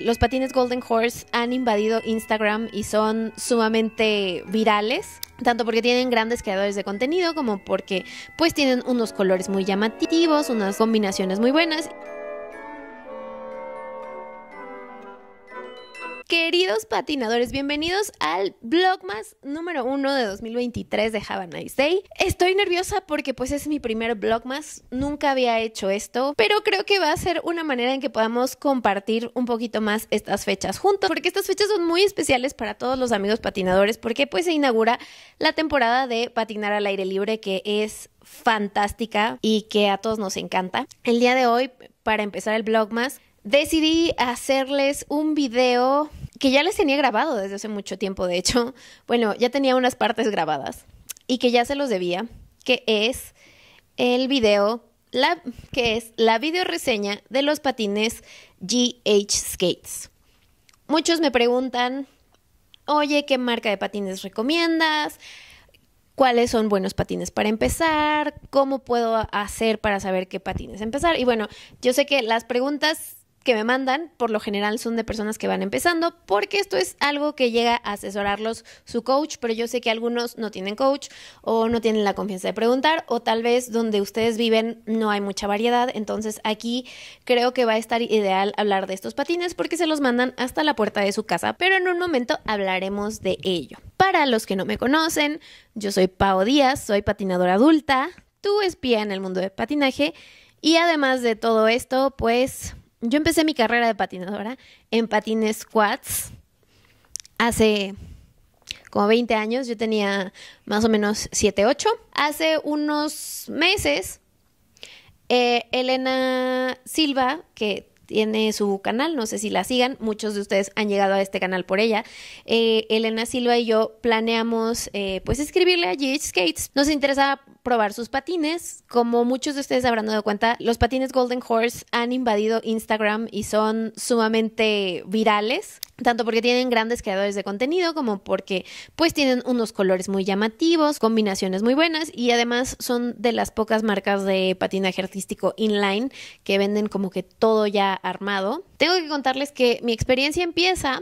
los patines Golden Horse han invadido Instagram y son sumamente virales, tanto porque tienen grandes creadores de contenido como porque pues tienen unos colores muy llamativos, unas combinaciones muy buenas. Queridos patinadores, bienvenidos al Vlogmas número uno de 2023 de Have a Day. Estoy nerviosa porque pues es mi primer Vlogmas, nunca había hecho esto, pero creo que va a ser una manera en que podamos compartir un poquito más estas fechas juntos, porque estas fechas son muy especiales para todos los amigos patinadores, porque pues se inaugura la temporada de patinar al aire libre que es fantástica y que a todos nos encanta. El día de hoy, para empezar el Vlogmas, decidí hacerles un video que ya les tenía grabado desde hace mucho tiempo, de hecho, bueno, ya tenía unas partes grabadas y que ya se los debía, que es el video, la, que es la video reseña de los patines GH Skates. Muchos me preguntan, oye, ¿qué marca de patines recomiendas? cuáles son buenos patines para empezar, cómo puedo hacer para saber qué patines empezar. Y bueno, yo sé que las preguntas que me mandan, por lo general son de personas que van empezando, porque esto es algo que llega a asesorarlos su coach, pero yo sé que algunos no tienen coach o no tienen la confianza de preguntar, o tal vez donde ustedes viven no hay mucha variedad, entonces aquí creo que va a estar ideal hablar de estos patines porque se los mandan hasta la puerta de su casa, pero en un momento hablaremos de ello. Para los que no me conocen, yo soy Pao Díaz, soy patinadora adulta, tu espía en el mundo de patinaje, y además de todo esto, pues yo empecé mi carrera de patinadora en patines quads hace como 20 años, yo tenía más o menos 7, 8. Hace unos meses, eh, Elena Silva, que tiene su canal, no sé si la sigan, muchos de ustedes han llegado a este canal por ella. Eh, Elena Silva y yo planeamos eh, pues escribirle a GH Skates. Nos interesa probar sus patines. Como muchos de ustedes habrán dado cuenta, los patines Golden Horse han invadido Instagram y son sumamente virales tanto porque tienen grandes creadores de contenido como porque pues tienen unos colores muy llamativos, combinaciones muy buenas y además son de las pocas marcas de patinaje artístico inline que venden como que todo ya armado. Tengo que contarles que mi experiencia empieza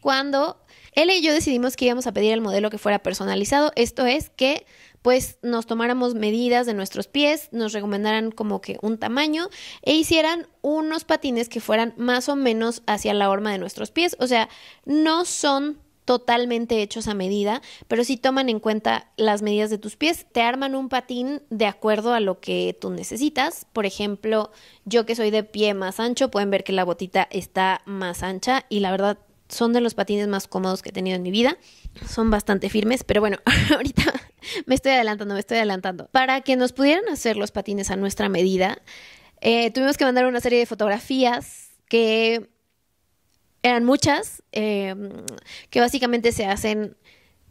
cuando él y yo decidimos que íbamos a pedir el modelo que fuera personalizado, esto es que pues nos tomáramos medidas de nuestros pies, nos recomendaran como que un tamaño e hicieran unos patines que fueran más o menos hacia la horma de nuestros pies. O sea, no son totalmente hechos a medida, pero sí toman en cuenta las medidas de tus pies, te arman un patín de acuerdo a lo que tú necesitas. Por ejemplo, yo que soy de pie más ancho, pueden ver que la botita está más ancha y la verdad son de los patines más cómodos que he tenido en mi vida. Son bastante firmes, pero bueno, ahorita me estoy adelantando, me estoy adelantando. Para que nos pudieran hacer los patines a nuestra medida, eh, tuvimos que mandar una serie de fotografías que eran muchas, eh, que básicamente se hacen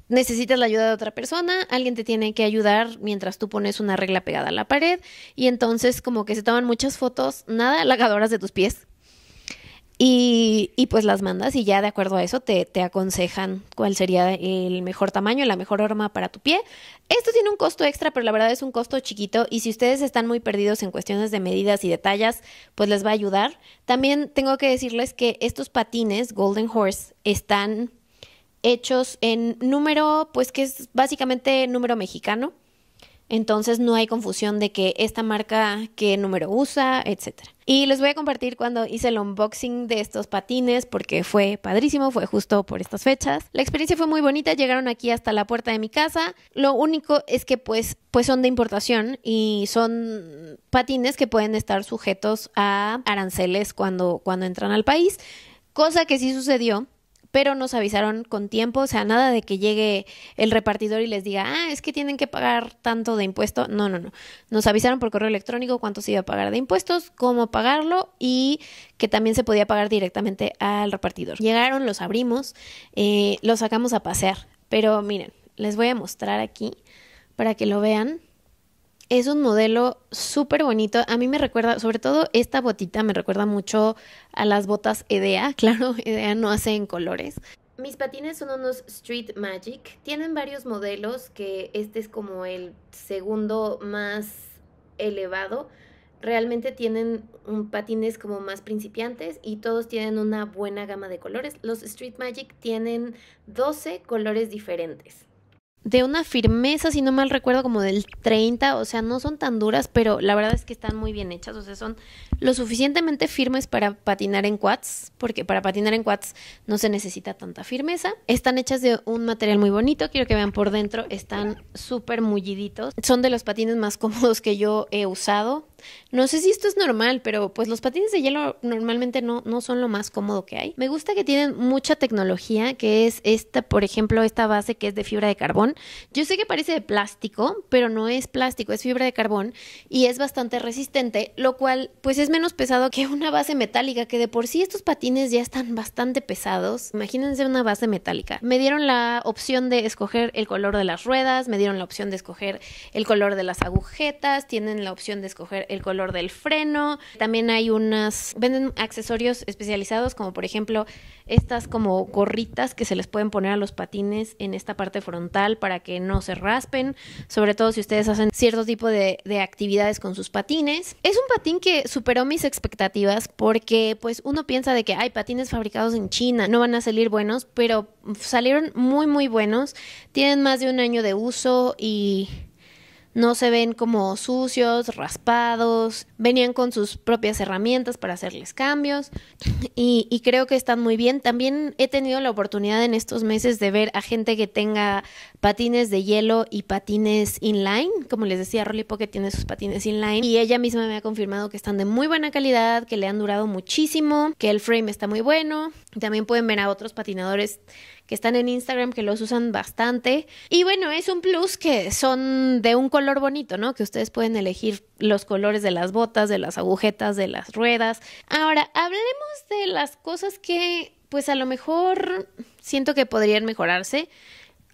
necesitas la ayuda de otra persona, alguien te tiene que ayudar mientras tú pones una regla pegada a la pared y entonces como que se toman muchas fotos, nada lagadoras de tus pies. Y y, pues las mandas y ya de acuerdo a eso te, te aconsejan cuál sería el mejor tamaño, la mejor arma para tu pie. Esto tiene un costo extra, pero la verdad es un costo chiquito y si ustedes están muy perdidos en cuestiones de medidas y de pues les va a ayudar. También tengo que decirles que estos patines Golden Horse están hechos en número, pues que es básicamente número mexicano. Entonces no hay confusión de que esta marca qué número usa, etc. Y les voy a compartir cuando hice el unboxing de estos patines porque fue padrísimo, fue justo por estas fechas. La experiencia fue muy bonita, llegaron aquí hasta la puerta de mi casa. Lo único es que pues, pues son de importación y son patines que pueden estar sujetos a aranceles cuando, cuando entran al país, cosa que sí sucedió pero nos avisaron con tiempo, o sea, nada de que llegue el repartidor y les diga, ah, es que tienen que pagar tanto de impuesto. No, no, no. Nos avisaron por correo electrónico cuánto se iba a pagar de impuestos, cómo pagarlo y que también se podía pagar directamente al repartidor. Llegaron, los abrimos, eh, los sacamos a pasear, pero miren, les voy a mostrar aquí para que lo vean. Es un modelo súper bonito. A mí me recuerda, sobre todo esta botita me recuerda mucho a las botas Edea. Claro, Edea no hace en colores. Mis patines son unos Street Magic. Tienen varios modelos que este es como el segundo más elevado. Realmente tienen un patines como más principiantes y todos tienen una buena gama de colores. Los Street Magic tienen 12 colores diferentes de una firmeza, si no mal recuerdo, como del 30, o sea, no son tan duras, pero la verdad es que están muy bien hechas, o sea, son lo suficientemente firmes para patinar en quads, porque para patinar en quads no se necesita tanta firmeza. Están hechas de un material muy bonito, quiero que vean por dentro, están súper mulliditos, son de los patines más cómodos que yo he usado. No sé si esto es normal, pero pues los patines de hielo normalmente no, no son lo más cómodo que hay. Me gusta que tienen mucha tecnología, que es esta, por ejemplo, esta base que es de fibra de carbón, yo sé que parece de plástico, pero no es plástico, es fibra de carbón y es bastante resistente, lo cual pues es menos pesado que una base metálica, que de por sí estos patines ya están bastante pesados. Imagínense una base metálica. Me dieron la opción de escoger el color de las ruedas, me dieron la opción de escoger el color de las agujetas, tienen la opción de escoger el color del freno. También hay unas, venden accesorios especializados como por ejemplo estas como gorritas que se les pueden poner a los patines en esta parte frontal para que no se raspen, sobre todo si ustedes hacen cierto tipo de, de actividades con sus patines. Es un patín que superó mis expectativas porque pues uno piensa de que hay patines fabricados en China, no van a salir buenos, pero salieron muy muy buenos, tienen más de un año de uso y no se ven como sucios, raspados, venían con sus propias herramientas para hacerles cambios y, creo que están muy bien. También he tenido la oportunidad en estos meses de ver a gente que tenga patines de hielo y patines inline, como les decía, Rolipo que tiene sus patines inline y ella misma me ha confirmado que están de muy buena calidad, que le han durado muchísimo, que el frame está muy bueno. También pueden ver a otros patinadores que están en Instagram que los usan bastante. Y bueno, es un plus que son de un color bonito, ¿no? Que ustedes pueden elegir los colores de las botas, de las agujetas, de las ruedas. Ahora, hablemos de las cosas que pues a lo mejor siento que podrían mejorarse.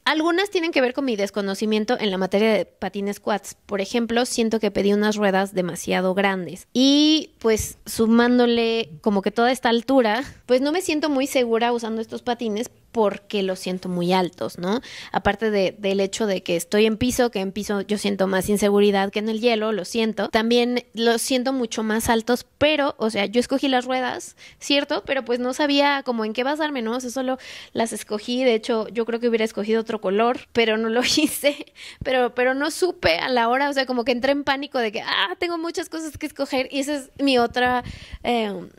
Algunas tienen que ver con mi desconocimiento en la materia de patines quads. Por ejemplo, siento que pedí unas ruedas demasiado grandes. Y pues sumándole como que toda esta altura, pues no me siento muy segura usando estos patines porque los siento muy altos, ¿no? Aparte del hecho de que estoy en piso, que en piso yo siento más inseguridad que en el hielo, lo siento. También los siento mucho más altos, pero, o sea, yo escogí las ruedas, ¿cierto? Pero pues no sabía como en qué basarme, ¿no? O sea, solo las escogí. De hecho, yo creo que hubiera escogido otro color, pero no lo hice. Pero, pero no supe a la hora, o sea, como que entré en pánico de que, ah, tengo muchas cosas que escoger. Y esa es mi otra... Em,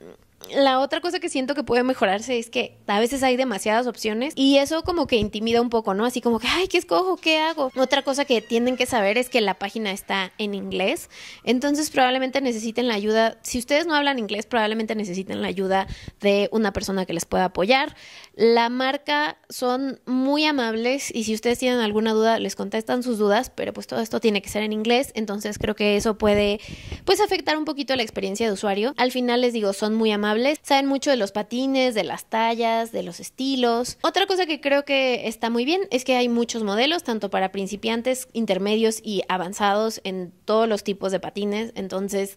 la otra cosa que siento que puede mejorarse es que a veces hay demasiadas opciones y eso como que intimida un poco, ¿no? Así como que, ay, ¿qué escojo? ¿Qué hago? Otra cosa que tienen que saber es que la página está en inglés, entonces probablemente necesiten la ayuda, si ustedes no hablan inglés, probablemente necesiten la ayuda de una persona que les pueda apoyar. La marca son muy amables y si ustedes tienen alguna duda, les contestan sus dudas, pero pues todo esto tiene que ser en inglés, entonces creo que eso puede pues afectar un poquito la experiencia de usuario. Al final les digo, son muy amables saben mucho de los patines, de las tallas, de los estilos. Otra cosa que creo que está muy bien es que hay muchos modelos, tanto para principiantes, intermedios y avanzados en todos los tipos de patines. Entonces,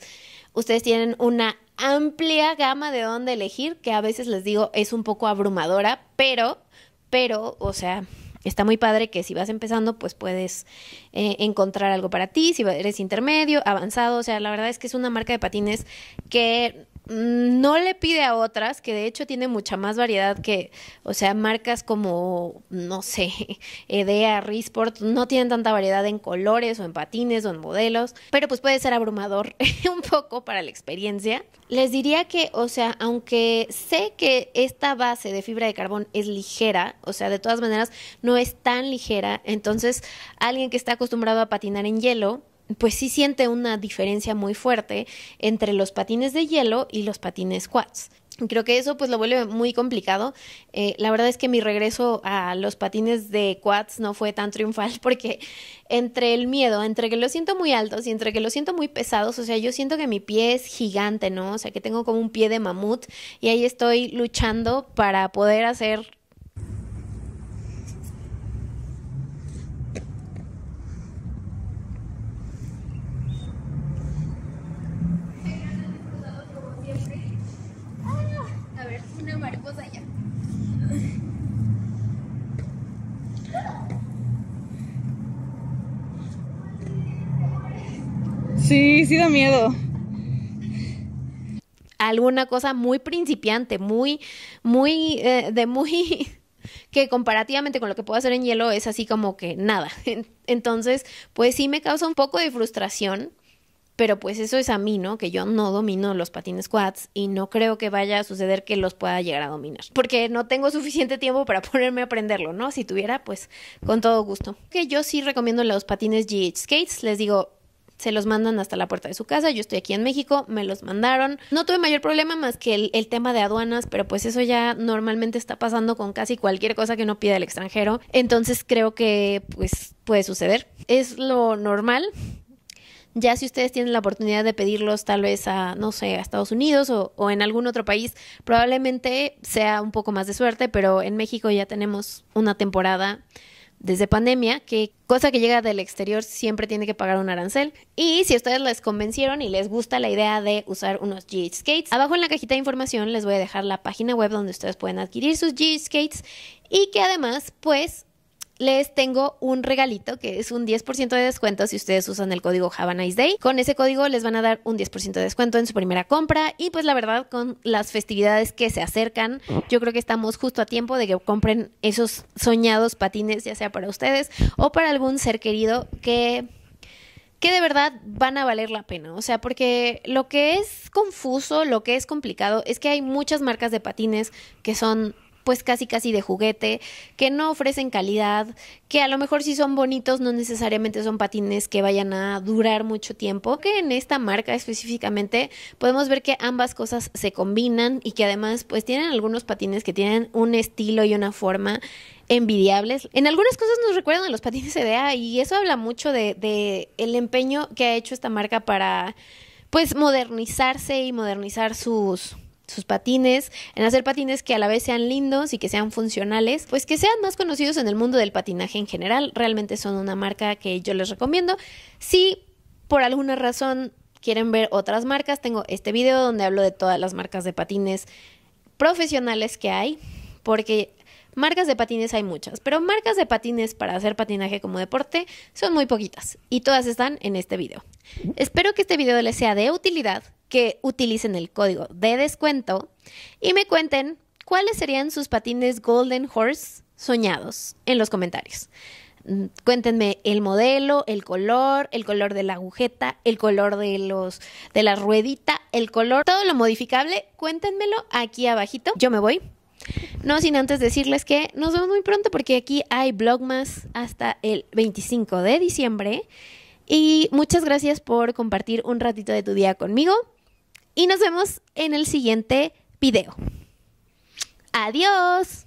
ustedes tienen una amplia gama de dónde elegir, que a veces les digo es un poco abrumadora, pero, pero, o sea, está muy padre que si vas empezando, pues puedes eh, encontrar algo para ti, si eres intermedio, avanzado, o sea, la verdad es que es una marca de patines que Mm, no le pide a otras, que de hecho tiene mucha más variedad que, o sea, marcas como, no sé, Edea, Resport, no tienen tanta variedad en colores o en patines o en modelos, pero pues puede ser abrumador un poco para la experiencia. Les diría que, o sea, aunque sé que esta base de fibra de carbón es ligera, o sea, de todas maneras no es tan ligera, entonces alguien que está acostumbrado a patinar en hielo, pues sí siente una diferencia muy fuerte entre los patines de hielo y los patines quads. Creo que eso pues lo vuelve muy complicado. Eh, la verdad es que mi regreso a los patines de quads no fue tan triunfal porque entre el miedo, entre que lo siento muy altos y entre que lo siento muy pesados, o sea, yo siento que mi pie es gigante, ¿no? O sea, que tengo como un pie de mamut y ahí estoy luchando para poder hacer una mariposa Sí, sí da miedo. Alguna cosa muy principiante, muy, muy, eh, de muy, que comparativamente con lo que puedo hacer en hielo es así como que nada. Entonces, pues sí me causa un poco de frustración pero pues eso es a mí, ¿no? Que yo no domino los patines quads y no creo que vaya a suceder que los pueda llegar a dominar, porque no tengo suficiente tiempo para ponerme a aprenderlo, ¿no? Si tuviera, pues con todo gusto. Que yo sí recomiendo los patines GH Skates, les digo, se los mandan hasta la puerta de su casa. Yo estoy aquí en México, me los mandaron. No tuve mayor problema más que el, tema de aduanas, pero pues eso ya normalmente está pasando con casi cualquier cosa que uno pida el extranjero. Entonces creo que pues puede suceder. Es lo normal. Ya si ustedes tienen la oportunidad de pedirlos tal vez a, no sé, a Estados Unidos o, en algún otro país, probablemente sea un poco más de suerte, pero en México ya tenemos una temporada desde pandemia, que cosa que llega del exterior siempre tiene que pagar un arancel. Y si ustedes les convencieron y les gusta la idea de usar unos GH Skates, abajo en la cajita de información les voy a dejar la página web donde ustedes pueden adquirir sus g Skates y que además, pues, les tengo un regalito que es un 10% de descuento si ustedes usan el código Have Day. Con ese código les van a dar un 10% de descuento en su primera compra y pues la verdad con las festividades que se acercan, yo creo que estamos justo a tiempo de que compren esos soñados patines, ya sea para ustedes o para algún ser querido que que de verdad van a valer la pena. O sea, porque lo que es confuso, lo que es complicado, es que hay muchas marcas de patines que son pues casi casi de juguete, que no ofrecen calidad, que a lo mejor si son bonitos no necesariamente son patines que vayan a durar mucho tiempo, que en esta marca específicamente podemos ver que ambas cosas se combinan y que además pues tienen algunos patines que tienen un estilo y una forma envidiables. En algunas cosas nos recuerdan a los patines EDA y eso habla mucho de, de el empeño que ha hecho esta marca para pues modernizarse y modernizar sus sus patines, en hacer patines que a la vez sean lindos y que sean funcionales, pues que sean más conocidos en el mundo del patinaje en general. Realmente son una marca que yo les recomiendo. Si por alguna razón quieren ver otras marcas, tengo este video donde hablo de todas las marcas de patines profesionales que hay, porque marcas de patines hay muchas, pero marcas de patines para hacer patinaje como deporte son muy poquitas y todas están en este video. Espero que este video les sea de utilidad que utilicen el código de descuento y me cuenten cuáles serían sus patines Golden Horse soñados en los comentarios. Mm, cuéntenme el modelo, el color, el color de la agujeta, el color de los de la ruedita, el color, todo lo modificable, cuéntenmelo aquí abajito. Yo me voy. No sin antes decirles que nos vemos muy pronto porque aquí hay Blogmas hasta el 25 de diciembre. Y muchas gracias por compartir un ratito de tu día conmigo. Y nos vemos en el siguiente video. Adiós.